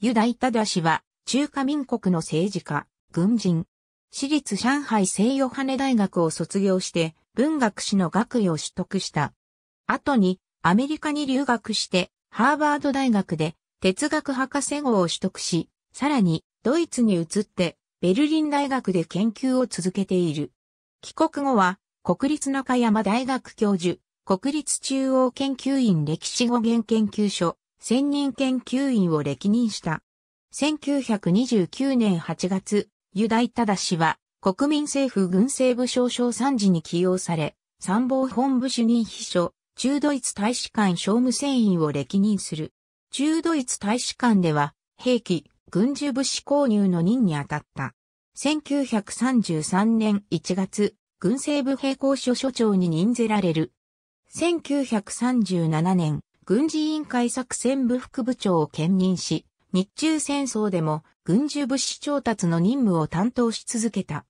ユダ・イタダ氏は、中華民国の政治家、軍人。私立上海西ヨハネ大学を卒業して、文学士の学位を取得した。後に、アメリカに留学して、ハーバード大学で、哲学博士号を取得し、さらに、ドイツに移って、ベルリン大学で研究を続けている。帰国後は、国立中山大学教授、国立中央研究院歴史語源研究所、専任研究員を歴任した。1929年8月、ユダイ・タダ氏は国民政府軍政部少将参事に起用され、参謀本部主任秘書、中ドイツ大使館商務船員を歴任する。中ドイツ大使館では、兵器、軍需物資購入の任に当たった。1933年1月、軍政部並行所所長に任ぜられる。1937年、軍事委員会作戦部副部長を兼任し、日中戦争でも軍需物資調達の任務を担当し続けた。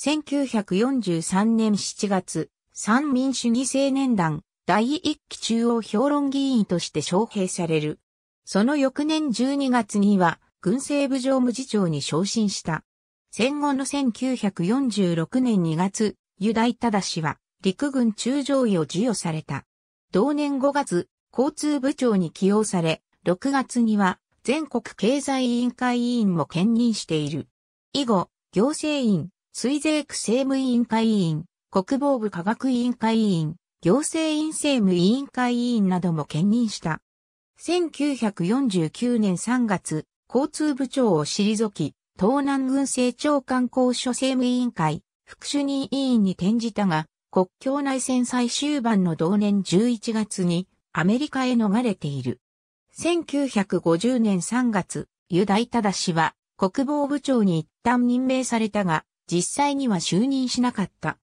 1943年7月、三民主義青年団第一期中央評論議員として招聘される。その翌年12月には軍政部常務次長に昇進した。戦後の1946年2月、ユダイ・タダ氏は陸軍中将位を授与された。同年5月、交通部長に起用され、6月には全国経済委員会委員も兼任している。以後、行政院、水税区政務委員会委員、国防部科学委員会委員、行政院政務委員会委員なども兼任した。1949年3月、交通部長を退き、東南軍政長官光署政務委員会、副主任委員に転じたが、国境内戦最終盤の同年11月にアメリカへ逃れている。1950年3月、ユダイタダ氏は国防部長に一旦任命されたが、実際には就任しなかった。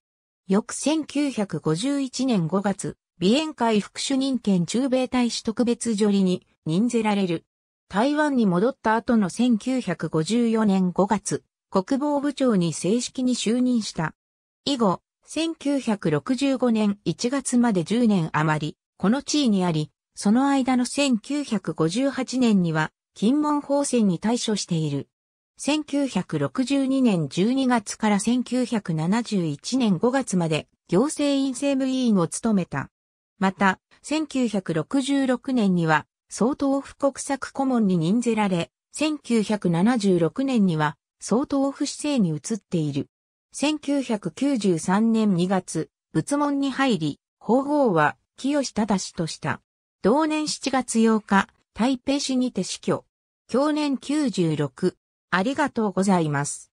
翌1951年5月、ビエン会副主任兼中米大使特別助理に任ぜられる。台湾に戻った後の1954年5月、国防部長に正式に就任した。以後、1965年1月まで10年余り、この地位にあり、その間の1958年には、金門法戦に対処している。1962年12月から1971年5月まで行政院政務委員を務めた。また、1966年には、総統府国策顧問に任ぜられ、1976年には、総統府市政に移っている。1993年2月、仏門に入り、法号は清忠氏とした。同年7月8日、台北市にて死去。去年96。ありがとうございます。